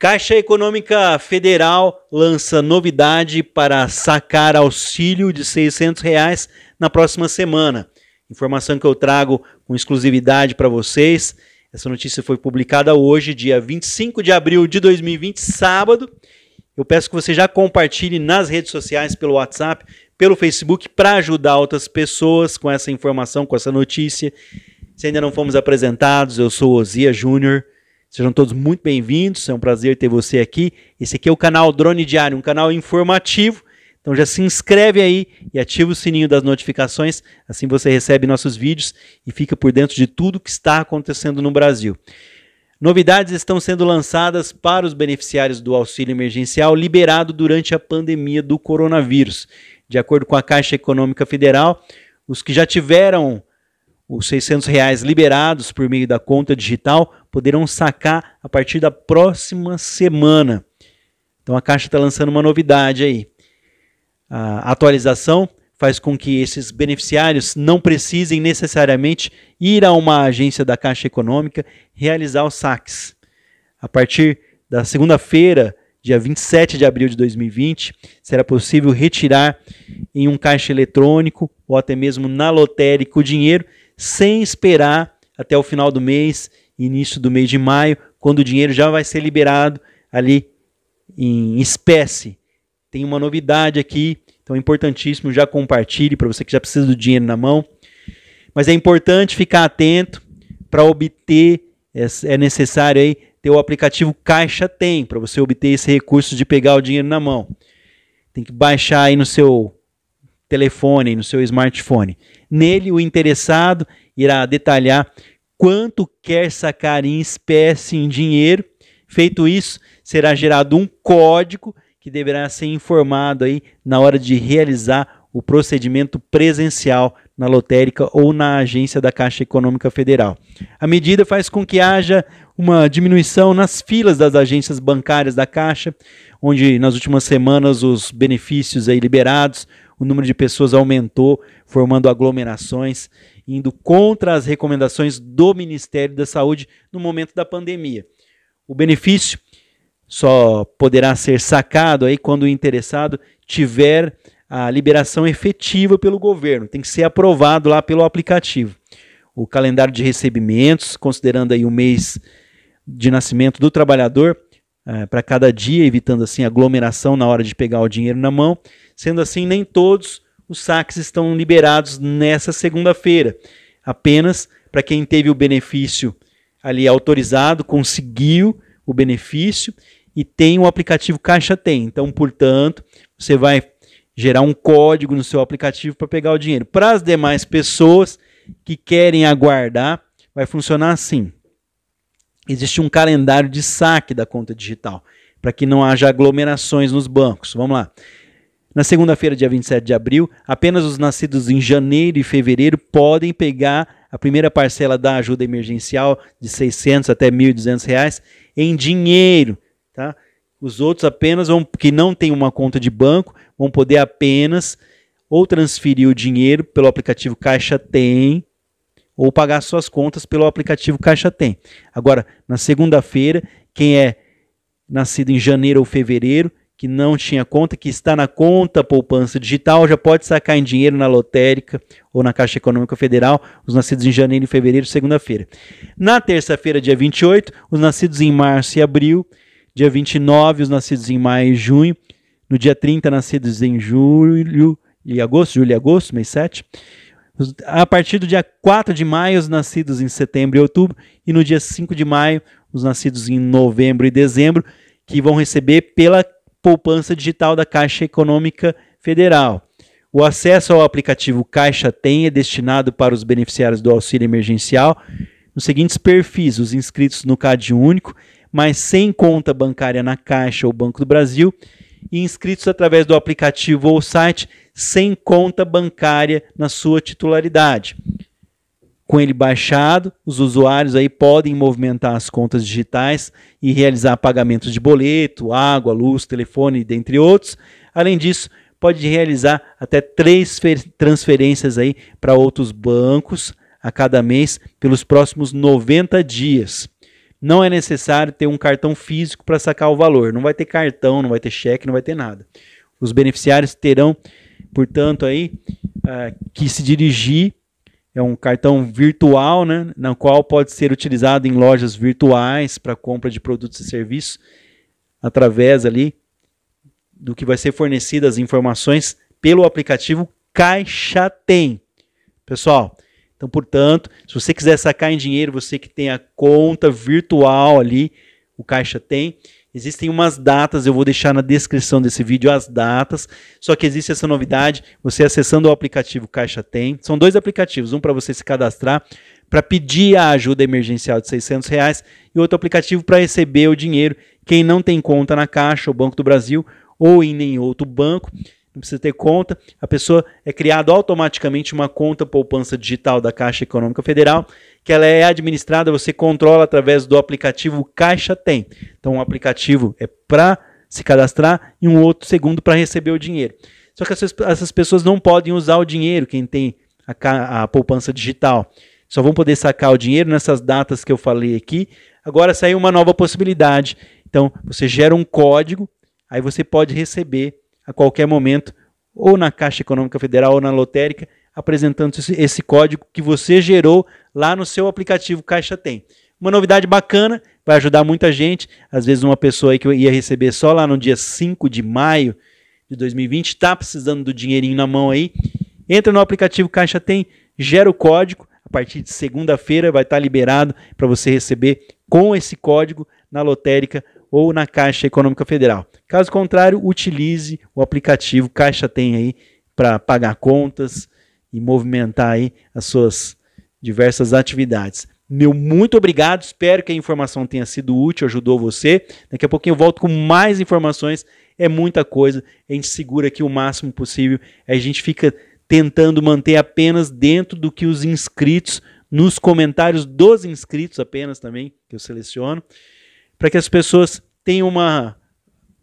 Caixa Econômica Federal lança novidade para sacar auxílio de R$ 600 reais na próxima semana. Informação que eu trago com exclusividade para vocês. Essa notícia foi publicada hoje, dia 25 de abril de 2020, sábado. Eu peço que você já compartilhe nas redes sociais, pelo WhatsApp, pelo Facebook, para ajudar outras pessoas com essa informação, com essa notícia. Se ainda não fomos apresentados, eu sou Ozia Júnior. Sejam todos muito bem-vindos, é um prazer ter você aqui. Esse aqui é o canal Drone Diário, um canal informativo. Então já se inscreve aí e ativa o sininho das notificações, assim você recebe nossos vídeos e fica por dentro de tudo que está acontecendo no Brasil. Novidades estão sendo lançadas para os beneficiários do auxílio emergencial liberado durante a pandemia do coronavírus. De acordo com a Caixa Econômica Federal, os que já tiveram os 600 reais liberados por meio da conta digital poderão sacar a partir da próxima semana. Então a Caixa está lançando uma novidade aí. A atualização faz com que esses beneficiários não precisem necessariamente ir a uma agência da Caixa Econômica realizar os saques. A partir da segunda-feira, dia 27 de abril de 2020, será possível retirar em um caixa eletrônico ou até mesmo na lotérica o dinheiro sem esperar até o final do mês, início do mês de maio, quando o dinheiro já vai ser liberado ali em espécie. Tem uma novidade aqui, então é importantíssimo, já compartilhe para você que já precisa do dinheiro na mão. Mas é importante ficar atento para obter, é necessário aí ter o aplicativo Caixa Tem, para você obter esse recurso de pegar o dinheiro na mão. Tem que baixar aí no seu telefone, no seu smartphone. Nele, o interessado irá detalhar quanto quer sacar em espécie, em dinheiro. Feito isso, será gerado um código que deverá ser informado aí na hora de realizar o procedimento presencial na lotérica ou na agência da Caixa Econômica Federal. A medida faz com que haja uma diminuição nas filas das agências bancárias da Caixa, onde nas últimas semanas os benefícios aí liberados o número de pessoas aumentou, formando aglomerações, indo contra as recomendações do Ministério da Saúde no momento da pandemia. O benefício só poderá ser sacado aí quando o interessado tiver a liberação efetiva pelo governo, tem que ser aprovado lá pelo aplicativo. O calendário de recebimentos, considerando aí o mês de nascimento do trabalhador, é, para cada dia, evitando assim aglomeração na hora de pegar o dinheiro na mão. Sendo assim, nem todos os saques estão liberados nessa segunda-feira. Apenas para quem teve o benefício ali autorizado, conseguiu o benefício e tem o aplicativo Caixa Tem. Então, portanto, você vai gerar um código no seu aplicativo para pegar o dinheiro. Para as demais pessoas que querem aguardar, vai funcionar assim existe um calendário de saque da conta digital, para que não haja aglomerações nos bancos. Vamos lá. Na segunda-feira, dia 27 de abril, apenas os nascidos em janeiro e fevereiro podem pegar a primeira parcela da ajuda emergencial de 600 até 1.200 reais em dinheiro, tá? Os outros apenas vão, que não têm uma conta de banco, vão poder apenas ou transferir o dinheiro pelo aplicativo Caixa Tem, ou pagar suas contas pelo aplicativo Caixa Tem. Agora, na segunda-feira, quem é nascido em janeiro ou fevereiro, que não tinha conta, que está na conta poupança digital, já pode sacar em dinheiro na lotérica ou na Caixa Econômica Federal, os nascidos em janeiro e fevereiro, segunda-feira. Na terça-feira, dia 28, os nascidos em março e abril, dia 29, os nascidos em maio e junho, no dia 30, nascidos em julho e agosto, julho e agosto, mês 7, a partir do dia 4 de maio, os nascidos em setembro e outubro, e no dia 5 de maio, os nascidos em novembro e dezembro, que vão receber pela poupança digital da Caixa Econômica Federal. O acesso ao aplicativo Caixa Tem é destinado para os beneficiários do auxílio emergencial nos seguintes perfis: os inscritos no CAD único, mas sem conta bancária na Caixa ou Banco do Brasil e inscritos através do aplicativo ou site sem conta bancária na sua titularidade. Com ele baixado, os usuários aí podem movimentar as contas digitais e realizar pagamentos de boleto, água, luz, telefone, dentre outros. Além disso, pode realizar até três transferências aí para outros bancos a cada mês pelos próximos 90 dias não é necessário ter um cartão físico para sacar o valor. Não vai ter cartão, não vai ter cheque, não vai ter nada. Os beneficiários terão, portanto, aí uh, que se dirigir é um cartão virtual, né, na qual pode ser utilizado em lojas virtuais para compra de produtos e serviços através ali do que vai ser fornecidas as informações pelo aplicativo Caixa Tem. Pessoal, então, portanto, se você quiser sacar em dinheiro, você que tem a conta virtual ali, o Caixa tem, existem umas datas, eu vou deixar na descrição desse vídeo as datas, só que existe essa novidade, você acessando o aplicativo Caixa Tem, são dois aplicativos, um para você se cadastrar, para pedir a ajuda emergencial de 600 reais, e outro aplicativo para receber o dinheiro, quem não tem conta na Caixa o Banco do Brasil, ou em nenhum outro banco, precisa ter conta. A pessoa é criada automaticamente uma conta poupança digital da Caixa Econômica Federal, que ela é administrada, você controla através do aplicativo Caixa Tem. Então, um aplicativo é para se cadastrar e um outro segundo para receber o dinheiro. Só que essas, essas, pessoas não podem usar o dinheiro, quem tem a, a poupança digital. Só vão poder sacar o dinheiro nessas datas que eu falei aqui. Agora saiu uma nova possibilidade. Então, você gera um código, aí você pode receber a qualquer momento, ou na Caixa Econômica Federal ou na lotérica, apresentando esse código que você gerou lá no seu aplicativo Caixa Tem. Uma novidade bacana, vai ajudar muita gente. Às vezes uma pessoa que ia receber só lá no dia 5 de maio de 2020 está precisando do dinheirinho na mão aí. Entra no aplicativo Caixa Tem, gera o código. A partir de segunda-feira vai estar tá liberado para você receber com esse código na lotérica ou na Caixa Econômica Federal. Caso contrário, utilize o aplicativo Caixa Tem aí para pagar contas e movimentar aí as suas diversas atividades. Meu muito obrigado, espero que a informação tenha sido útil, ajudou você. Daqui a pouquinho eu volto com mais informações. É muita coisa, a gente segura aqui o máximo possível. A gente fica tentando manter apenas dentro do que os inscritos, nos comentários dos inscritos apenas também, que eu seleciono para que as pessoas tenham uma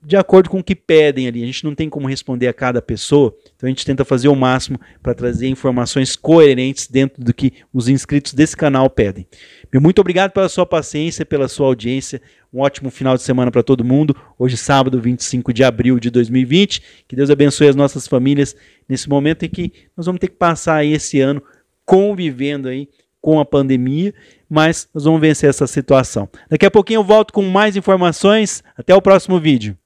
de acordo com o que pedem ali. A gente não tem como responder a cada pessoa, então a gente tenta fazer o máximo para trazer informações coerentes dentro do que os inscritos desse canal pedem. Meu muito obrigado pela sua paciência, pela sua audiência. Um ótimo final de semana para todo mundo. Hoje, sábado, 25 de abril de 2020. Que Deus abençoe as nossas famílias nesse momento em que nós vamos ter que passar aí esse ano convivendo aí com a pandemia, mas nós vamos vencer essa situação. Daqui a pouquinho eu volto com mais informações. Até o próximo vídeo.